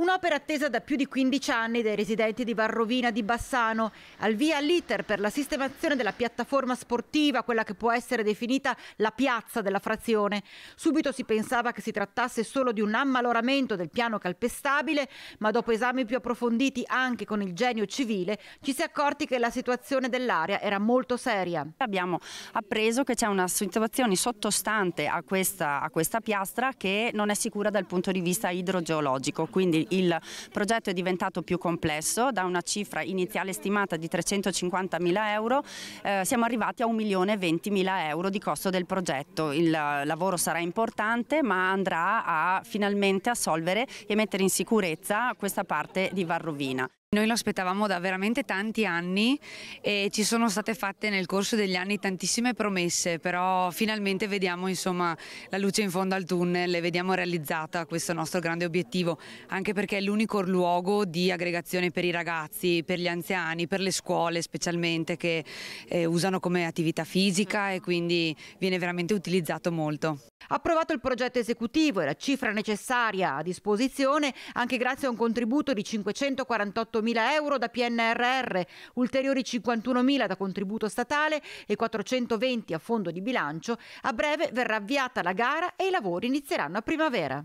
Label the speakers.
Speaker 1: Un'opera attesa da più di 15 anni dai residenti di Varrovina di Bassano, al via l'iter per la sistemazione della piattaforma sportiva, quella che può essere definita la piazza della frazione. Subito si pensava che si trattasse solo di un ammaloramento del piano calpestabile, ma dopo esami più approfonditi anche con il genio civile, ci si è accorti che la situazione dell'area era molto seria. Abbiamo appreso che c'è una situazione
Speaker 2: sottostante a questa, a questa piastra che non è sicura dal punto di vista idrogeologico, quindi il progetto è diventato più complesso, da una cifra iniziale stimata di 350 mila euro eh, siamo arrivati a 1 milione 20 mila euro di costo del progetto. Il lavoro sarà importante ma andrà a finalmente assolvere e mettere in sicurezza questa parte di Varrovina. Noi lo aspettavamo da veramente tanti anni
Speaker 3: e ci sono state fatte nel corso degli anni tantissime promesse, però finalmente vediamo insomma, la luce in fondo al tunnel e vediamo realizzata questo nostro grande obiettivo, anche perché è l'unico luogo di aggregazione per i ragazzi, per gli anziani, per le scuole specialmente che eh, usano come attività fisica e quindi viene veramente utilizzato molto.
Speaker 1: Approvato il progetto esecutivo e la cifra necessaria a disposizione anche grazie a un contributo di 548 100.000 euro da PNRR, ulteriori 51.000 da contributo statale e 420 a fondo di bilancio, a breve verrà avviata la gara e i lavori inizieranno a primavera.